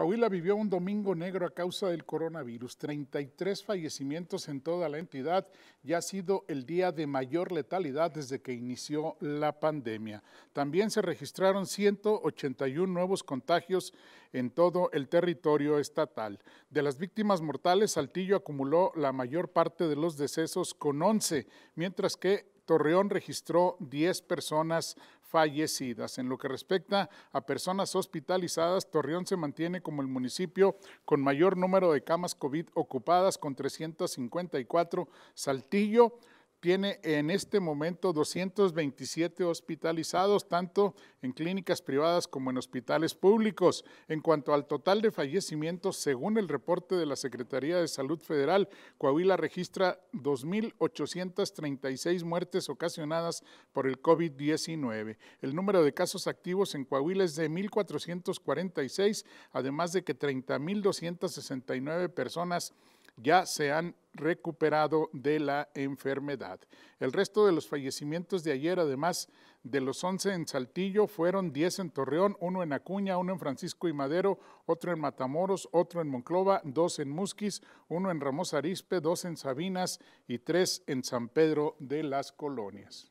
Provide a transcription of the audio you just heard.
Coahuila vivió un domingo negro a causa del coronavirus. 33 fallecimientos en toda la entidad y ha sido el día de mayor letalidad desde que inició la pandemia. También se registraron 181 nuevos contagios en todo el territorio estatal. De las víctimas mortales, Saltillo acumuló la mayor parte de los decesos con 11, mientras que Torreón registró 10 personas fallecidas. En lo que respecta a personas hospitalizadas, Torreón se mantiene como el municipio con mayor número de camas COVID ocupadas con 354, Saltillo tiene en este momento 227 hospitalizados, tanto en clínicas privadas como en hospitales públicos. En cuanto al total de fallecimientos, según el reporte de la Secretaría de Salud Federal, Coahuila registra 2.836 muertes ocasionadas por el COVID-19. El número de casos activos en Coahuila es de 1.446, además de que 30.269 personas ya se han recuperado de la enfermedad. El resto de los fallecimientos de ayer, además de los 11 en Saltillo, fueron 10 en Torreón, uno en Acuña, uno en Francisco y Madero, otro en Matamoros, otro en Monclova, dos en Musquis, uno en Ramos Arispe, dos en Sabinas y tres en San Pedro de las Colonias.